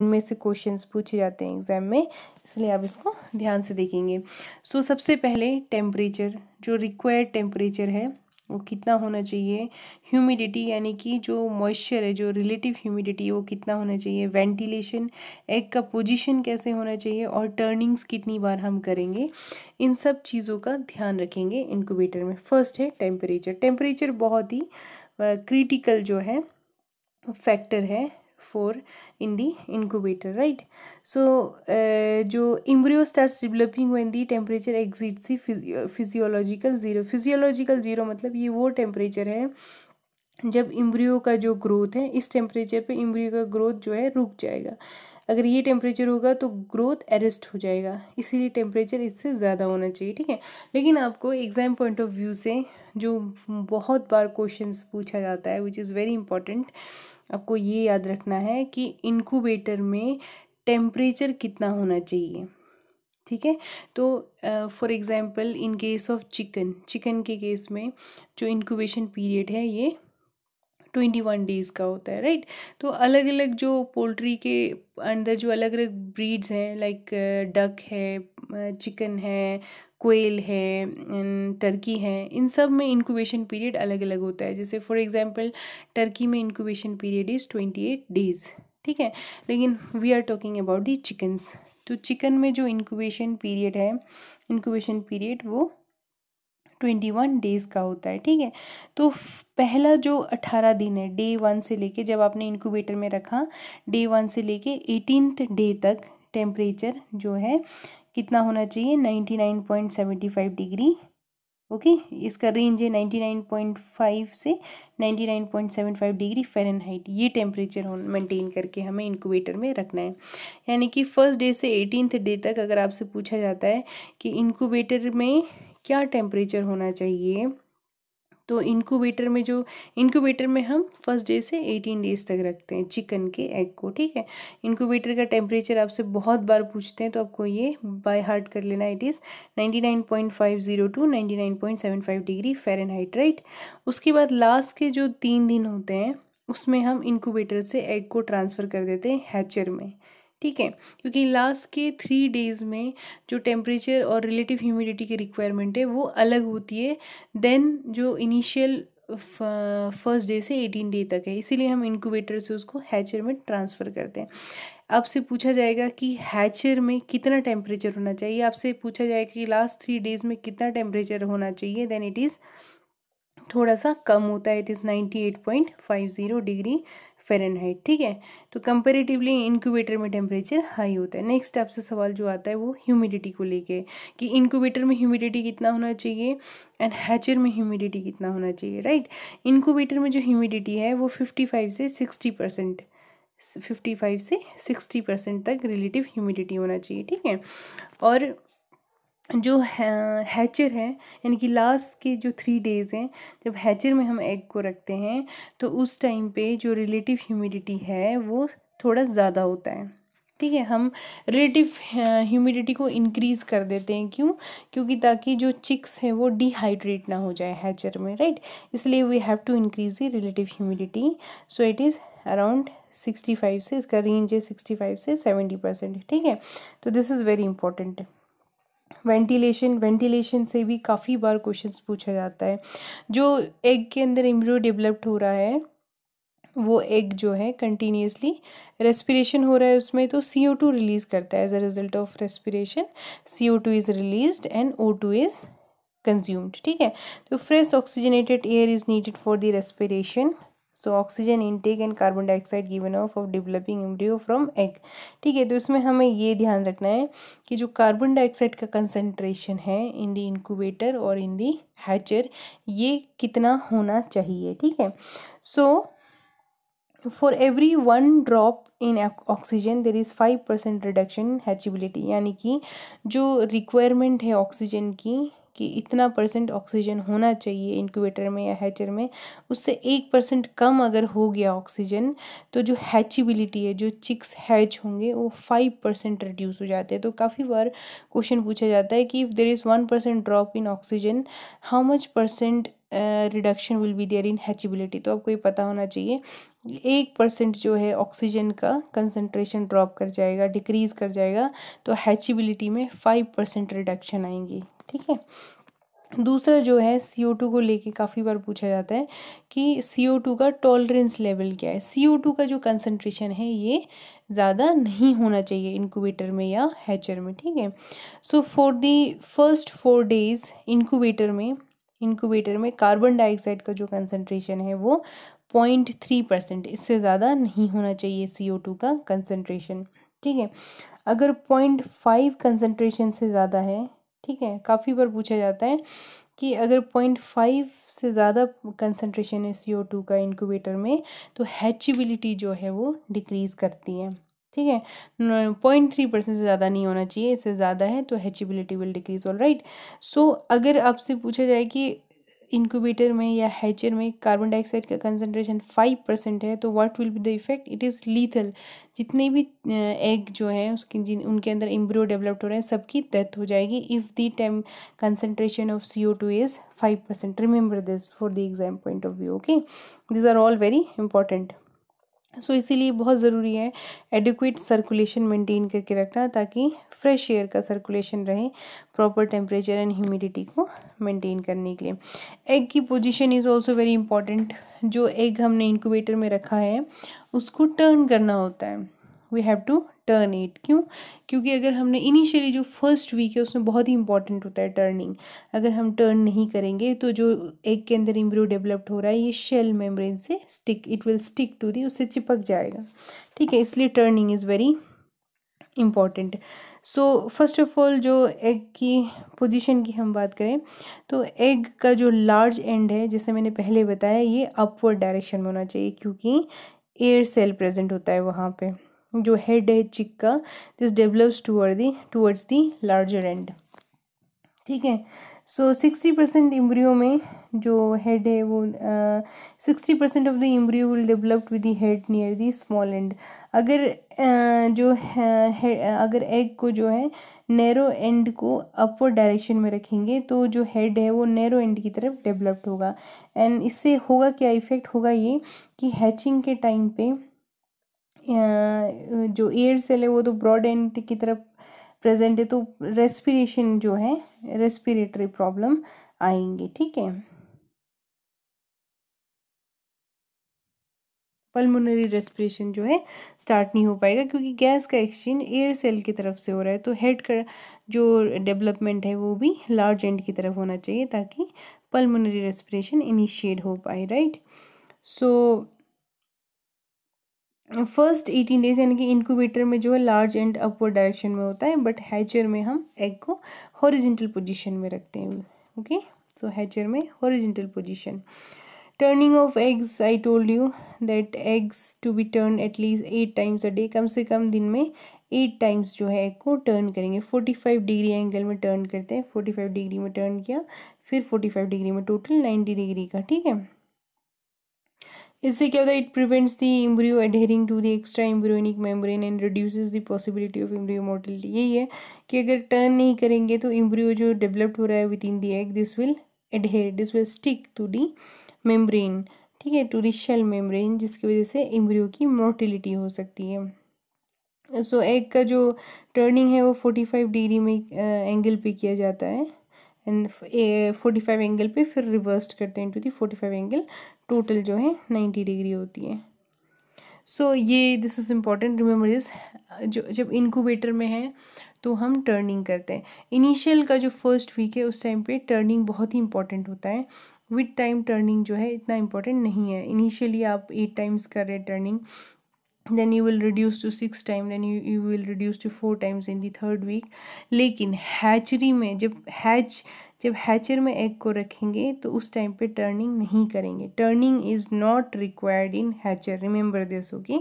उनमें से क्वेश्चंस पूछे जाते हैं एग्ज़ाम में इसलिए आप इसको ध्यान से देखेंगे सो so, सबसे पहले टेम्परेचर जो रिक्वायर्ड टेम्परेचर है वो कितना होना चाहिए ह्यूमिडिटी यानी कि जो मॉइस्चर है जो रिलेटिव ह्यूमिडिटी है वो कितना होना चाहिए वेंटिलेशन एग का पोजीशन कैसे होना चाहिए और टर्निंग्स कितनी बार हम करेंगे इन सब चीज़ों का ध्यान रखेंगे इनक्यूबेटर में फर्स्ट है टेम्परेचर टेम्परेचर बहुत ही क्रिटिकल जो है फैक्टर है for in the incubator right so जो embryo start developing when the temperature exceeds physiological zero physiological zero मतलब ये वो टेम्परेचर है जब इम्ब्रियो का जो ग्रोथ है इस टेम्परेचर पर इम्ब्रियो का ग्रोथ जो है रुक जाएगा अगर ये टेम्परेचर होगा तो ग्रोथ अरेस्ट हो जाएगा इसीलिए टेम्परेचर इससे ज़्यादा होना चाहिए ठीक है लेकिन आपको एग्ज़ाम पॉइंट ऑफ व्यू से जो बहुत बार क्वेश्चंस पूछा जाता है विच इज़ वेरी इंपॉर्टेंट आपको ये याद रखना है कि इनक्यूबेटर में टेम्परेचर कितना होना चाहिए ठीक है तो for example in case of chicken chicken के केस में जो इनक्यूबेशन पीरियड है ये ट्वेंटी वन डेज़ का होता है राइट तो अलग अलग जो पोल्ट्री के अंदर जो अलग अलग ब्रीड्स हैं लाइक डक है चिकन है कोयल है टर्की है इन सब में इंक्यूबेशन पीरियड अलग अलग होता है जैसे फॉर एग्जांपल टर्की में incubation period is twenty eight days ठीक है लेकिन we are talking about the chickens तो चिकन में जो इंक्यूबेशन पीरियड है इंक्यूबेशन पीरियड वो ट्वेंटी वन डेज़ का होता है ठीक है तो पहला जो अठारह दिन है डे वन से लेके जब आपने इनक्यूबेटर में रखा डे वन से लेके एटीनथ डे तक टेम्परेचर जो है कितना होना चाहिए ninety nine point seventy five degree okay इसका रेंज है नाइन्टी नाइन पॉइंट फाइव से ninety nine point seven five degree Fahrenheit ये टेम्परेचर हो मेंटेन करके हमें इंक्यूबेटर में रखना है यानी कि फर्स्ट डे से एटीनथ डे तक अगर आपसे पूछा जाता है कि इंक्यूबेटर में क्या टेम्परेचर होना चाहिए तो इनक्यूबेटर में जो इनक्यूबेटर में हम फर्स्ट डे से एटीन डेज तक रखते हैं चिकन के एग को ठीक है इनक्यूबेटर का टेम्परेचर आपसे बहुत बार पूछते हैं तो आपको ये बाय हार्ट कर लेना it is ninety nine point five zero to ninety nine point seven five degree Fahrenheit right उसके बाद लास्ट के जो तीन दिन होते हैं उसमें हम इनक्यूबेटर से एग को ट्रांसफ़र कर देते हैं हैचर में ठीक है क्योंकि लास्ट के थ्री डेज़ में जो टेम्परेचर और रिलेटिव ह्यूमिडिटी की रिक्वायरमेंट है वो अलग होती है देन जो इनिशियल फर्स्ट डे से एटीन डे तक है इसीलिए हम इनक्यूबेटर से उसको हैचर में ट्रांसफ़र करते हैं आपसे पूछा जाएगा कि हैचर में कितना टेम्परेचर होना चाहिए आपसे पूछा जाएगा कि लास्ट थ्री डेज़ में कितना टेम्परेचर होना चाहिए देन इट इज़ थोड़ा सा कम होता है it is ninety eight point five zero degree Fahrenheit ठीक है तो कंपेरेटिवली इंक्यूबेटर में टेम्परेचर हाई होता है नेक्स्ट आपसे सवाल जो आता है वो ह्यूमिडिटी को लेके कि इंक्यूबेटर में ह्यूमिडिटी कितना होना चाहिए एंड हैचर में ह्यूमिडिटी कितना होना चाहिए राइट इंक्यूबेटर में जो ह्यूमिडिटी है वो फिफ्टी फाइव से सिक्सटी परसेंट फिफ्टी फाइव से सिक्सटी परसेंट तक रिलेटिव ह्यूमिडिटी होना चाहिए ठीक है और जो है, हैचर है यानी कि लास्ट के जो थ्री डेज़ हैं जब हैचर में हम एग को रखते हैं तो उस टाइम पे जो रिलेटिव ह्यूमिडिटी है वो थोड़ा ज़्यादा होता है ठीक है हम रिलेटिव ह्यूमिडिटी हाँ, को इंक्रीज़ कर देते हैं क्यों क्योंकि ताकि जो चिक्स है वो डिहाइड्रेट ना हो जाए हैचर में राइट इसलिए we have to increase the relative humidity so it is around sixty five से इसका रेंज है सिक्सटी फाइव से सेवेंटी परसेंट ठीक है तो this is very important ventilation ventilation से भी काफ़ी बार क्वेश्चंस पूछा जाता है जो एग के अंदर इम्ब्रियो डेवलप्ड हो रहा है वो एग जो है कंटिन्यूसली रेस्पिरेशन हो रहा है उसमें तो सी ओ टू रिलीज़ करता है as a result of respiration C O two is release and O two is consumed ठीक है तो fresh oxygenated air is needed for the respiration so oxygen intake and carbon dioxide given off of developing embryo from egg ठीक है तो इसमें हमें ये ध्यान रखना है कि जो कार्बन डाइऑक्साइड का कंसनट्रेशन है इन दी इंक्यूबेटर और इन दी हैचर ये कितना होना चाहिए ठीक है so for every one drop in oxygen there is five percent reduction hatchability यानी कि जो रिक्वायरमेंट है ऑक्सीजन की कि इतना परसेंट ऑक्सीजन होना चाहिए इंक्यूबेटर में या हैचर में उससे एक परसेंट कम अगर हो गया ऑक्सीजन तो जो हैचिबिलिटी है जो चिक्स हैच होंगे वो फाइव परसेंट रिड्यूस हो जाते हैं तो काफ़ी बार क्वेश्चन पूछा जाता है कि if there is one percent drop in oxygen how much percent reduction will be there in hatchability तो आपको ये पता होना चाहिए एक परसेंट जो है ऑक्सीजन का कंसनट्रेशन ड्रॉप कर जाएगा डिक्रीज़ कर जाएगा तो हैचिबिलिटी में फाइव परसेंट रिडक्शन आएंगी ठीक है दूसरा जो है सी ओ टू को लेके काफ़ी बार पूछा जाता है कि सी ओ टू का टॉलरेंस लेवल क्या है सी ओ टू का जो कंसनट्रेशन है ये ज़्यादा नहीं होना चाहिए इनक्यूबेटर में या हैचर में ठीक है so for the first four days incubator में इनक्यूबेटर में कार्बन डाइऑक्साइड का जो कंसनट्रेशन है वो पॉइंट थ्री परसेंट इससे ज़्यादा नहीं होना चाहिए सी ओ टू का कंसनट्रेशन ठीक है अगर पॉइंट फाइव कंसनट्रेशन से ज़्यादा है ठीक है काफ़ी बार पूछा जाता है कि अगर पॉइंट फाइव से ज़्यादा कंसनट्रेशन है सी ओ टू का इनक्यूबेटर में तो हैचबिलिटी जो है वो डिक्रीज़ करती है ठीक है पॉइंट थ्री परसेंट से ज़्यादा नहीं होना चाहिए इससे ज़्यादा है तो hatchability will decrease all right so अगर आपसे पूछा जाए कि इंक्यूबेटर में या हैचर में कार्बन डाइऑक्साइड का कंसनट्रेशन फाइव परसेंट है तो what will be the effect it is lethal जितने भी एग जो हैं उसके जिन उनके अंदर एम्ब्रियो डेवलप्ड हो रहे हैं सबकी डेथ हो जाएगी if the time concentration of C O two is five percent remember this for the exam point of view okay this are all very important so so, इसीलिए बहुत ज़रूरी है एडिक्वेट सर्कुलेशन मेंटेन करके रखना ताकि fresh air का circulation रहे proper temperature and humidity को मेंटेन करने के लिए एग की position is also very important जो एग हमने इनक्यूबेटर में रखा है उसको टर्न करना होता है we have to turn it क्यों क्योंकि अगर हमने इनिशियली जो फर्स्ट वीक है उसमें बहुत ही इंपॉर्टेंट होता है टर्निंग अगर हम टर्न नहीं करेंगे तो जो एग के अंदर इम्ब्रियो डेवलप्ड हो रहा है ये शेल मेम्ब्रेन से stick it will stick to the उससे चिपक जाएगा ठीक है इसलिए turning is very important so first of all जो एग की पोजीशन की हम बात करें तो एग का जो लार्ज एंड है जैसे मैंने पहले बताया ये अपवर्ड डायरेक्शन में होना चाहिए क्योंकि एयर सेल प्रेजेंट होता है वहाँ पे जो हेड है चिक का this develops toward the towards the larger end ठीक है सो सिक्सटी परसेंट इम्ब्रियो में जो हेड है वो sixty percent of the embryo will developed with the head near the small end अगर uh, जो है अगर एग को जो है नैरो एंड को अपवर्ड डायरेक्शन में रखेंगे तो जो हेड है वो नैरो एंड की तरफ डेवलप्ड होगा एंड इससे होगा क्या इफेक्ट होगा ये कि हैचिंग के टाइम पे जो एयर सेल है वो तो ब्रॉड एंड की तरफ प्रेजेंट है तो रेस्पिरेशन जो है रेस्पिरेटरी प्रॉब्लम आएंगे ठीक है पल्मोनरी रेस्पिरेशन जो है स्टार्ट नहीं हो पाएगा क्योंकि गैस का एक्सचेंज एयर सेल की तरफ से हो रहा है तो हेड का जो डेवलपमेंट है वो भी लार्ज एंड की तरफ होना चाहिए ताकि पल्मोनरी रेस्पिरेशन इनिशिएट हो पाए right so first eighteen days यानी कि इनक्यूबेटर में जो है लार्ज एंड अपवर्ड डायरेक्शन में होता है बट हैचर में हम एग को हॉरिजेंटल पोजीशन में रखते हैं ओके सो हैचर में horizontal position turning of eggs I told you that eggs to be turn at least eight times a day कम से कम दिन में एट टाइम्स जो है एग को टर्न करेंगे फोर्टी फाइव डिग्री एंगल में टर्न करते हैं फोर्टी फाइव डिग्री में टर्न किया फिर फोर्टी फाइव डिग्री में टोटल नाइन्टी डिग्री का ठीक है इससे क्या होता है it prevents the embryo adhering to the extra embryonic membrane and reduces the possibility of embryo mortality यही है कि अगर टर्न नहीं करेंगे तो इम्ब्रियो जो डेवलप्ड हो रहा है within the egg this will adhere this will stick to the membrane ठीक है टू दी शेल मेम्ब्रेन जिसकी वजह से इम्ब्रियो की मोर्टिलिटी हो सकती है सो so, एग का जो टर्निंग है वो फोर्टी फाइव डिग्री में एंगल uh, पे किया जाता है एंड फोर्टी फाइव एंगल पे फिर रिवर्स करते हैं to the forty five angle total जो है नाइन्टी डिग्री होती है सो so, ये this is important remember this जो जब इनक्यूबेटर में है तो हम टर्निंग करते हैं इनिशियल का जो फर्स्ट वीक है उस टाइम पे टर्निंग बहुत ही इंपॉर्टेंट होता है विद टाइम टर्निंग जो है इतना इम्पॉर्टेंट नहीं है इनिशियली आप एट टाइम्स कर रहे हैं turning then you will reduce to six time then you you will reduce to four times in the third week लेकिन हैचरी में जब हैच जब हैचर में एग को रखेंगे तो उस टाइम पे टर्निंग नहीं करेंगे turning is not required in hatcher remember this okay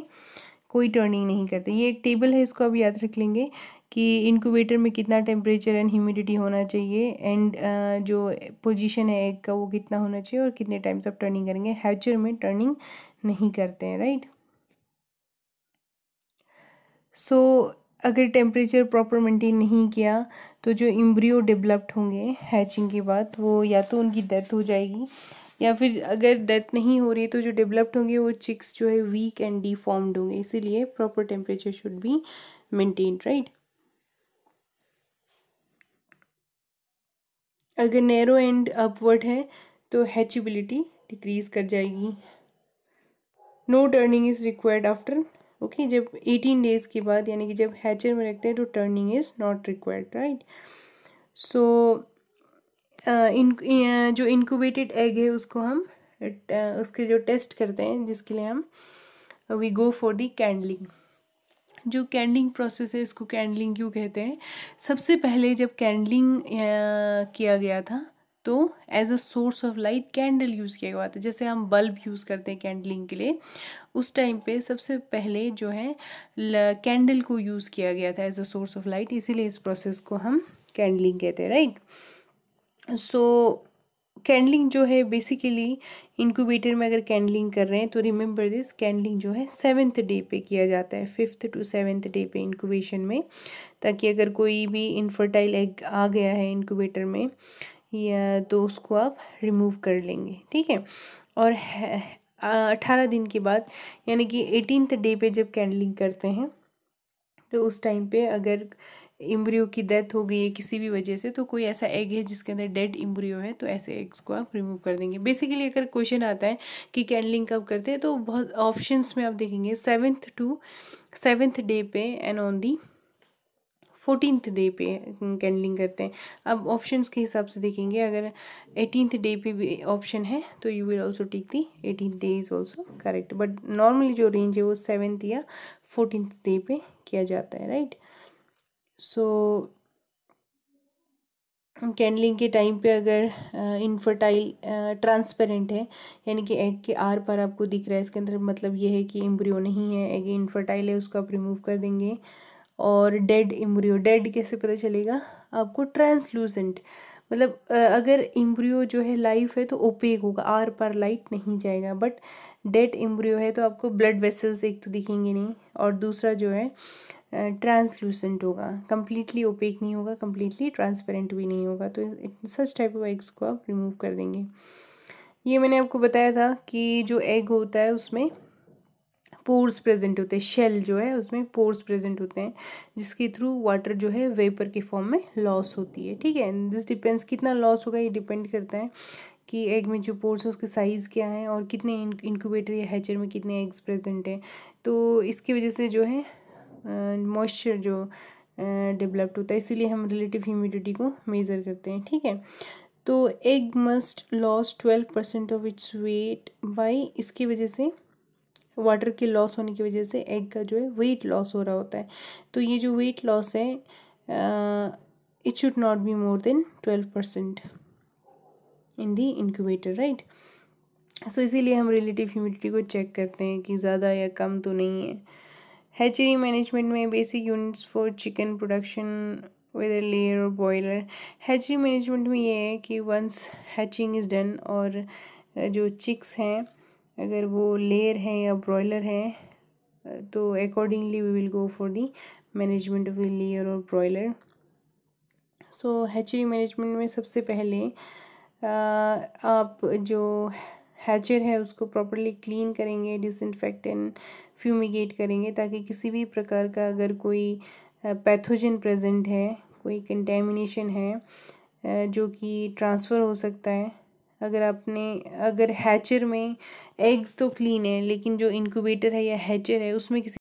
कोई टर्निंग नहीं करते ये एक टेबल है इसको अब याद रख लेंगे कि इनक्यूबेटर में कितना टेम्परेचर एंड ह्यूमिडिटी होना चाहिए एंड uh, जो पोजीशन है एग का वो कितना होना चाहिए और कितने टाइम्स आप टर्निंग करेंगे हैचर में टर्निंग नहीं करते हैं राइट right? सो अगर टेम्परेचर प्रॉपर मेंटेन नहीं किया तो जो इम्ब्रियो डेवलप्ड होंगे हैचिंग के बाद वो या तो उनकी डेथ हो जाएगी या फिर अगर डेथ नहीं हो रही तो जो डेवलप्ड होंगे वो चिक्स जो है वीक एंड डिफॉर्म्ड होंगे इसीलिए proper temperature should be maintain right अगर नैरो एंड अपवर्ड है तो हैचिबिलिटी डिक्रीज कर जाएगी no turning is required after okay जब एटीन डेज़ के बाद यानी कि जब हैचर में रखते हैं तो turning is not required right so in जो इनक्यूबेटेड एग है उसको हम uh, उसके जो टेस्ट करते हैं जिसके लिए हम वी गो फॉर दी कैंडलिंग जो कैंडलिंग प्रोसेस है इसको कैंडलिंग क्यों कहते हैं सबसे पहले जब कैंडलिंग किया गया था तो as a source of light candle use किया हुआ था जैसे हम बल्ब यूज़ करते हैं कैंडलिंग के लिए उस टाइम पे सबसे पहले जो है कैंडल को यूज़ किया गया था as a source of light इसीलिए इस प्रोसेस को हम कैंडलिंग कहते हैं राइट सो कैंडलिंग जो है बेसिकली इनक्यूबेटर में अगर कैंडलिंग कर रहे हैं तो रिमेंबर दिस कैंडलिंग जो है सेवेंथ डे पे किया जाता है फिफ्थ टू सेवेंथ डे पे इनक्यूबेशन में ताकि अगर कोई भी इनफर्टाइल एग आ गया है इनक्यूबेटर में या तो उसको आप रिमूव कर लेंगे ठीक है और अठारह दिन के बाद यानी कि एटीनथ डे पे जब कैंडलिंग करते हैं तो उस टाइम पे अगर इम्ब्रियो की डेथ हो गई है किसी भी वजह से तो कोई ऐसा एग है जिसके अंदर डेड इम्ब्रियो है तो ऐसे एग्स को आप रिमूव कर देंगे बेसिकली अगर क्वेश्चन आता है कि कैंडलिंग कब करते हैं तो बहुत ऑप्शंस में आप देखेंगे सेवन्थ टू सेवन्थ डे पे and on the fourteenth day पे कैंडलिंग करते हैं अब ऑप्शंस के हिसाब से देखेंगे अगर एटीनथ डे पे भी ऑप्शन है तो you will also take the eighteen day is also correct but normally जो रेंज है वो सेवेंथ या फोर्टीनथ डे पे किया जाता है राइट सो कैंडलिंग के टाइम पे अगर इनफर्टाइल ट्रांसपेरेंट है यानी कि एग के आर पर आपको दिख रहा है इसके अंदर मतलब ये है कि एम्ब्रियो नहीं है एग इनफर्टाइल है उसको आप रिमूव कर देंगे और डेड इम्ब्रियो डेड कैसे पता चलेगा आपको ट्रांसलूसेंट मतलब अगर इम्ब्रियो जो है लाइफ है तो ओपेक होगा आर पर लाइट नहीं जाएगा बट डेड इम्ब्रियो है तो आपको ब्लड वेसल्स एक तो दिखेंगे नहीं और दूसरा जो है ट्रांसलूसेंट होगा कम्प्लीटली ओपेक नहीं होगा कम्प्लीटली ट्रांसपेरेंट भी नहीं होगा तो सच टाइप ऑफ एग्स को आप रिमूव कर देंगे ये मैंने आपको बताया था कि जो एग होता है उसमें पोर्स प्रेजेंट होते हैं शेल जो है उसमें पोर्स प्रेजेंट होते हैं जिसके थ्रू वाटर जो है वेपर के फॉर्म में लॉस होती है ठीक है दिस डिपेंड्स कितना लॉस होगा ये डिपेंड करता है कि एग में जो पोर्स है उसके साइज़ क्या है और कितने इंक्यूबेटर या हैचर में कितने एग्स प्रेजेंट हैं तो इसकी वजह से जो है मॉइस्चर जो डेवलप्ड होता है इसीलिए हम रिलेटिव ह्यूमिडिटी को मेज़र करते हैं ठीक है तो egg must loss twelve percent of its weight by इसकी वजह से वाटर के लॉस होने की वजह से एग का जो है वेट लॉस हो रहा होता है तो ये जो वेट लॉस है it should not be more than twelve percent in the incubator right so इसीलिए हम रिलेटिव ह्यूमिडिटी को चेक करते हैं कि ज़्यादा या कम तो नहीं है हैचरी मैनेजमेंट में basic units for chicken production with layer और बॉयलर हैचरी मैनेजमेंट में ये है कि वंस हैचिंग इज़ डन और जो चिक्स हैं अगर वो लेयर हैं या ब्रॉयलर हैं तो accordingly we will go for the management of the layer और ब्रॉयलर सो हैचरी मैनेजमेंट में सबसे पहले आप जो हैचर है उसको प्रॉपरली क्लीन करेंगे डिसइनफेक्ट एंड फ्यूमिगेट करेंगे ताकि किसी भी प्रकार का अगर कोई पैथोजन प्रेजेंट है कोई कंटेमिनेशन है जो कि ट्रांसफ़र हो सकता है अगर आपने अगर हैचर में एग्स तो क्लीन है लेकिन जो इनक्यूबेटर है या हैचर है उसमें किसी